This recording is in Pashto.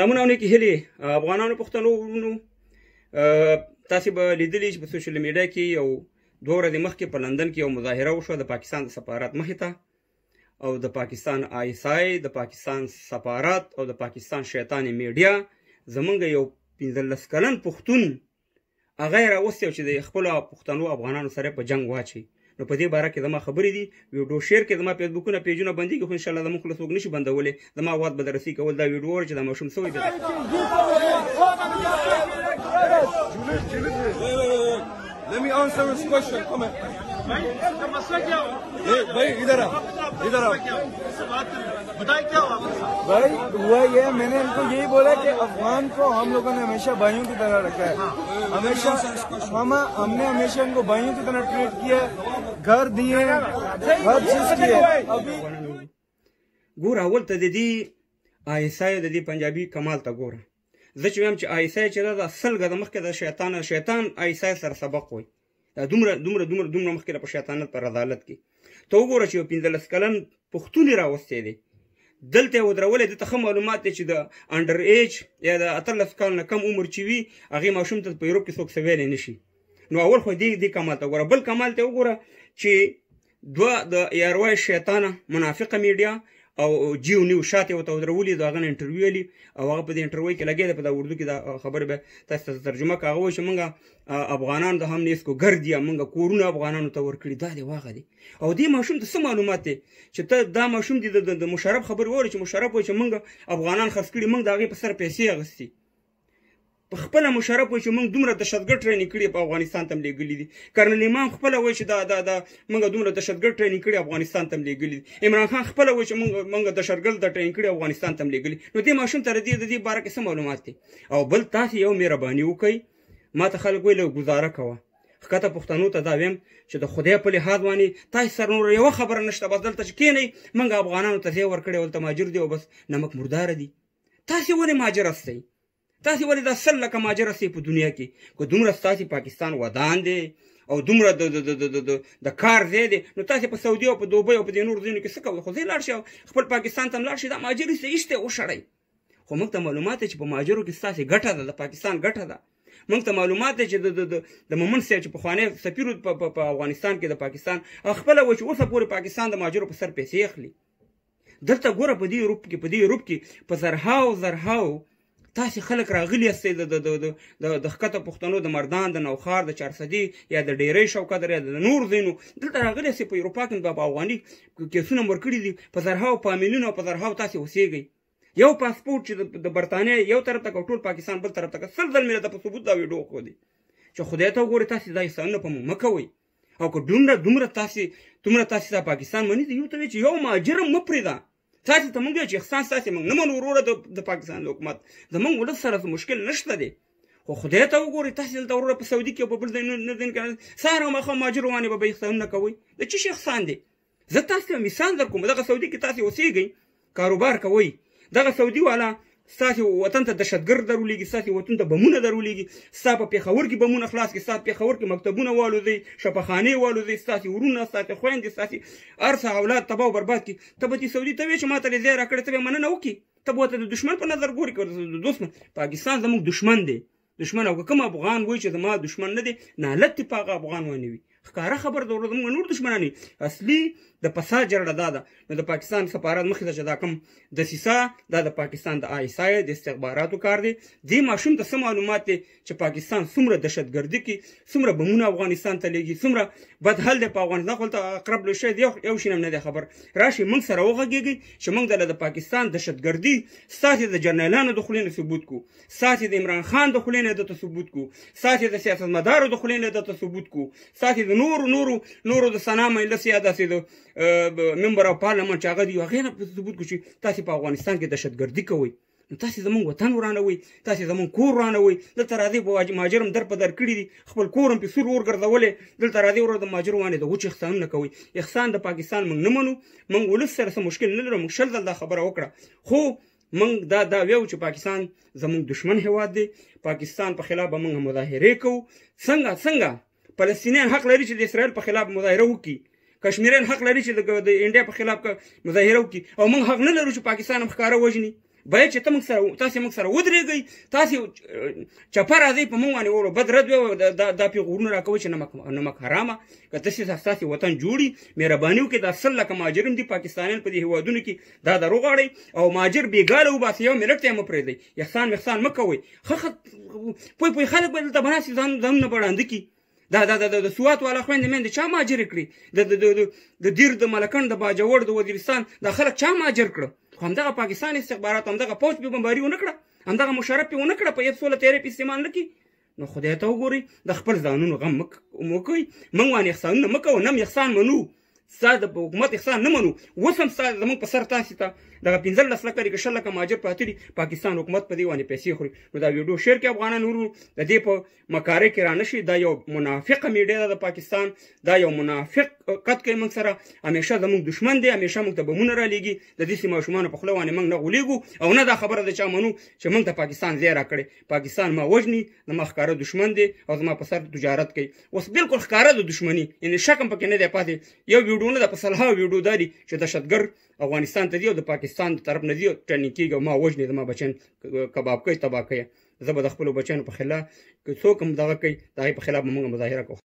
سلامونه او نیکې هیلې افغانانو پښتنو ورونو تاسې به لیدلی چې په سوشل میډیا کې یو دوه ورځې مخکې په لندن کې یو مظاهره وشوه د پاکستان د سفارت مخې ته او د پاکستان آی اس آی د پاکستان سفارت او د پاکستان شیطاني میډیا زمونږ یو پنځلس کلن پښتون هغه یې راوستی چې د خپلو پښتنو افغانانو سره په جنګ واچي نو په دې باره کې زما خبرې دي ویډیو شیر کې زما فیسبوکونه پیجونه بندي کې خو ان شاء الله زموږ خلک څوک نشي بندولې زما واد به درسي کول دا ویډیو ور چې دا مشوم سوی دی Let me answer his question. Come here. इसका मसला क्या हुआ भाई इधर आ इधर आ बताए क्या भाई हुआ ये मैंने इनको यही बोला कि अफगान को हम लोगों ने हमेशा भाइयों की तरह रखा है हमेशा मामा हमने हमेशा इनको भाइयों की तरह ट्रीट किया घर दिए हर चीज किए अभी ګور اول ته د دې दीदी पंजाबी कमाल پنجابي गोरा زه چې وایم چې عیسی چې دا سل غد مخکې د شیطان شیطان عیسی سره سبق وای دا دومره دومره دومره دومره مخکې په شیطانت پر عدالت کې ته وګوره چې 15 کلن پښتون راوستي دي دلته ودرولې د تخم معلومات چې د انډر ایج یا د 13 کال نه کم عمر چې وي هغه ماشوم ته په یورپ کې څوک سویل نه شي نو اول خو دې دې کمال ته وګوره بل کمال ته وګوره چې دوه د یاروای شیطانه منافقه میډیا او جیو نیو شاته او تودرولې دا غن انټرویو لی او هغه په دې انټرویو کې لګید په دا اردو کې دا خبر به تاسو ته ترجمه کاغه وشه مونږه افغانان د هم نیس کو ګردیا مونږه کورونه افغانانو ته ورکړي دا دی واغه دی او دې ماشوم ته څه معلومات دي چې ته دا ماشوم دي د مشرب خبر وره چې مشرب وای چې مونږه افغانان خرڅ کړي مونږ دا غي په سر پیسې اغستې په خپل مشرف وای چې موږ دومره دشتګر ټریننګ کړی په افغانستان تم لګلې دي کرنل امام خپل وای چې دا دا دا موږ دومره دشتګر ټریننګ کړی افغانستان تم لګلې دي عمران خان خپل وای چې موږ موږ دشتګر د ټریننګ کړی افغانستان تم لګلې نو دې ماشوم تر دې د دې باره کې معلومات دي او بل تاسو یو مهرباني وکړئ ما ته خلک ویل گزاره کوه خکته پښتنو ته دا ویم چې د خدای په لحاظ باندې تاسو سره نور یو خبر نشته بس دلته چې کینی موږ افغانانو ته ور کړی ول تماجر دی او بس نمک مردار دي تاسو ولې ماجر استئ تاسو ولې دا سل لکه ماجر سي په دنیا کې کو دومره تاسو پاکستان ودان دي او دومره د د د د د د کار زی دي نو تاسو په سعودي او په دوبۍ او په دې نور ځینو کې څه کول خو زی لاړ شي خپل پاکستان ته لاړ شي دا ماجر سي ایشته وشړی خو موږ ته معلومات چې په ماجرو کې تاسو ګټه ده د پاکستان ګټه ده موږ ته معلومات دی چې د د د مومن سیاچ په خوانه سفیر په افغانستان کې د پاکستان خپل و چې اوسه پورې پاکستان د ماجرو په سر پیسې اخلي دلته ګوره په دې روپ کې په دې روپ کې په زرهاو زرهاو تاسو خلک راغلی استي د د د د خکته پښتنو د مردان د نوخار د چارسدي یا د ډیری شوکدر یا د نور زینو دلته راغلی استي په اروپا کې بابا افغاني کیسونه مرکړي دي په زرهاو په ملیونو په زرهاو تاسو وسیږئ یو پاسپورت چې د برتانیا یو طرف ته ټول پاکستان بل طرف ته سل ځل مې په ثبوت دا ویډیو خو دي چې خدای ته وګوري تاسو دا انسان په مکوي او که دومره دومره تاسو دومره تاسو د پاکستان منی دی یو ته چې یو ماجرم مپریدا تاسو ته موږ چې احسان تاسو موږ نه منو وروره د پاکستان حکومت زمونږ ولس سره مشکل نشته دی خو خدای ته وګوري تاسو دلته وروره په سعودي کې په بل ځای نه ځین کې سهار او ماښام مهاجر وانه به احسان نه کوي د چې شي احسان دی زه تاسو ته مثال درکوم دغه سعودي کې تاسو اوسېږئ کاروبار کوئ دغه سعودي والا ستاسو وطن ته دهشتګرد درولېږي ستاسو وطن ته بمونه درولېږي ستا په پېښور کې بمونه خلاص کړي ستا په پېښور کې مکتبونه والوځي شپهخانې والوځي ستاسې ورونه ستاسې خویندې ستاسې هر څه اولاد تباه او برباد کړي ته به دې سعودي ته وې چې ما ته لیزی راکړې ته به یې مننه وکړي ته به ورته د دښمن په نظر ګورې که د دوست پاکستان زموږ دښمن دی دښمن او کوم افغان وای چې زما دښمن نه دی نالت دې په هغه افغان ونیوي ښکاره خبر د ورځ موږ نور دشمنانی اصلي د فساد جرړه دا ده نو د پاکستان سفارت مخې ته چې دا کوم دسیسه دا د پاکستان د آی سای د استخباراتو کار دی دې ماشوم ته څه معلومات دی چې پاکستان څومره دهشتګردي کې څومره بمونه افغانستان ته لیږي څومره بدحل دی په افغانستان خو ته اقرب له شی دی یو شي نه دی خبر راشي موږ سره وغږیږي چې موږ د پاکستان دهشتګردي ساتي د جنرالانو د خلینو ثبوت کو ساتي د عمران خان د خلینو د ثبوت کو ساتي د سیاستمدارو د خلینو د ثبوت کو ساتي د د نورو نورو نورو د ثنا مجلس یا داسې د ممبر او پارلمان چې هغه دي هغې نه ثبوت کړو چې تاسې په افغانستان کې دهشتګردي کوئ تاسو زمون وطن ورانوي تاسو زمون کور ورانوي دلته راځي په ماجرم در په در کړی دي خپل کورم په سور ورګرځولې دلته راځي ور د ماجر وانه د وچ احسان نه کوي احسان د پاکستان موږ نه منو موږ ولس سره څه مشکل نه لرو موږ شل دا خبره وکړه خو موږ دا دا ویو چې پاکستان زمون دشمن هواد دی پاکستان په خلاف به موږ مظاهره کوو څنګه څنګه فلسطینیان حق لري چې د اسرایل په خلاف مظاهره وکړي کشمیریان حق لري چې د انډیا په خلاف مظاهره وکړي او موږ حق نه لرو چې پاکستان هم ښکاره وژني باید چې تاسو سره تاسو موږ سره ودرېږئ تاسو چپه راځئ په موږ باندې ورو بد رد دا دا پیغورونه راکوي چې نمک نمک حرامه که تاسو تاسو وطن جوړي مهرباني وکړئ دا سل لکه ماجرم دي پاکستانیان په دې هوادونو کې دا درو غاړي او ماجر بیګاله وباسي یو منټ ته مو پرېږدئ احسان مخسان مکوي خخ پوي پوي خلک به دلته بناسي ځان ځم نه بړاندې کی دا دا دا د سوات والا خويندې مند چا ماجر کړی د د د دیر د ملکند د باجوړ د وزیرستان د خلک چا ماجر کړ خو همدغه پاکستان استخبارات همدغه پوج به بمباری ونه کړه همدغه مشرف په ونه کړه په 113 په استعمال نکي نو خدای ته وګوري د خپل ځانونو غم مک موکي من وانه احسان نه مکو نم احسان منو ساده حکومت احسان نه منو وسم ساده زمون په سر تاسو ته دغه 15 لسلکه لري شل لکه ماجر پاتې دي پاکستان حکومت په دې باندې پیسې خوري نو دا ویډیو شیر کې افغانان نورو د دې په مکارې کې رانشي دا یو منافقه میډیا ده د پاکستان دا یو منافق قد کې موږ سره همیشه زموږ دشمن دی همیشه موږ ته بمونه را لېږي د دې سیمه شومان په خلوانه موږ نه غولېګو او نه دا خبره ده چې منو چې موږ ته پاکستان زیرا کړي پاکستان ما وژني د مخکاره دشمن دی او زما په سر تجارت کوي اوس بالکل ښکاره د دشمنی یعنی شک هم پکې نه دی پاتې یو ویډیو نه د پسلها ویډیو داري چې دشتګر افغانستان ته دی او د پاکستان پاکستان طرف نه دی ټریننګ کیږي ما وژنې زما بچن کباب کوي تباہ کوي زه به د خپل بچن په خلاف څوک هم دغه کوي دغه په خلاف موږ مظاهره کوو